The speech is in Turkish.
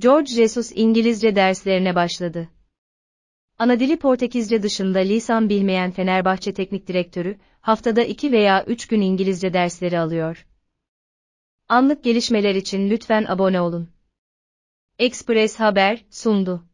George Jesus İngilizce derslerine başladı. Anadili Portekizce dışında lisan bilmeyen Fenerbahçe Teknik Direktörü, haftada 2 veya 3 gün İngilizce dersleri alıyor. Anlık gelişmeler için lütfen abone olun. Express Haber sundu.